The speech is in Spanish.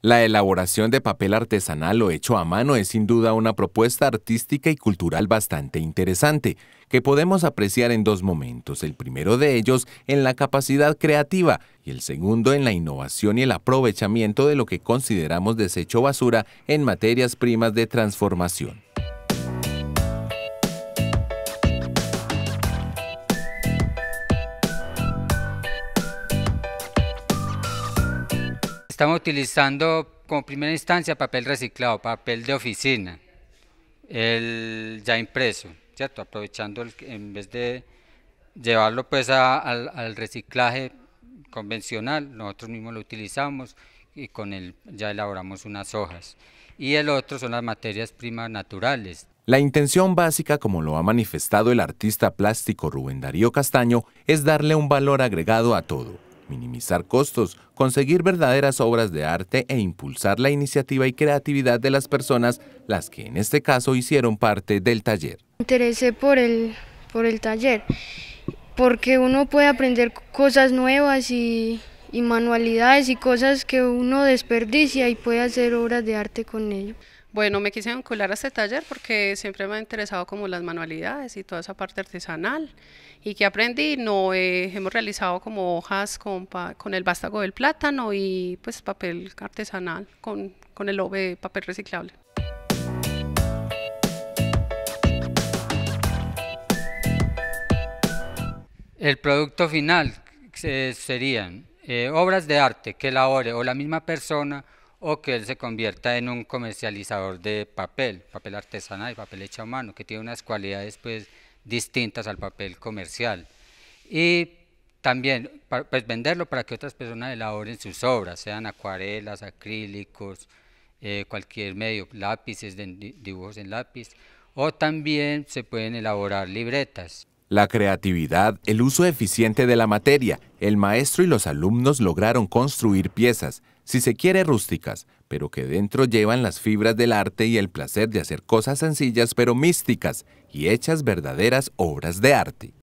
La elaboración de papel artesanal o hecho a mano es sin duda una propuesta artística y cultural bastante interesante, que podemos apreciar en dos momentos, el primero de ellos en la capacidad creativa y el segundo en la innovación y el aprovechamiento de lo que consideramos desecho basura en materias primas de transformación. estamos utilizando como primera instancia papel reciclado, papel de oficina, el ya impreso, ¿cierto? Aprovechando en vez de llevarlo pues al, al, reciclaje convencional, nosotros mismos lo utilizamos y con él ya elaboramos unas hojas. Y el otro son las materias primas naturales. La intención básica, como lo ha manifestado el artista plástico Rubén Darío Castaño, es darle un valor agregado a todo minimizar costos, conseguir verdaderas obras de arte e impulsar la iniciativa y creatividad de las personas, las que en este caso hicieron parte del taller. Me interesé por el, taller, porque uno puede aprender cosas nuevas y manualidades y cosas que uno desperdicia y puede hacer obras de arte con ello. Bueno, me quise vincular a este taller porque siempre me ha interesado como las manualidades y toda esa parte artesanal. Y que aprendí, no eh, hemos realizado como hojas con, con, el vástago del plátano y pues papel artesanal con, con el OVE papel reciclable. El producto final eh, serían eh, obras de arte que elabore o la misma persona o que él se convierta en un comercializador de papel, papel artesanal y papel hecho a mano, que tiene unas cualidades pues distintas al papel comercial. Y también pues venderlo para que otras personas elaboren sus obras, sean acuarelas, acrílicos, eh, cualquier medio, lápices, dibujos en lápiz, o también se pueden elaborar libretas. La creatividad, el uso eficiente de la materia, el maestro y los alumnos lograron construir piezas, si se quiere rústicas, pero que dentro llevan las fibras del arte y el placer de hacer cosas sencillas pero místicas y hechas verdaderas obras de arte.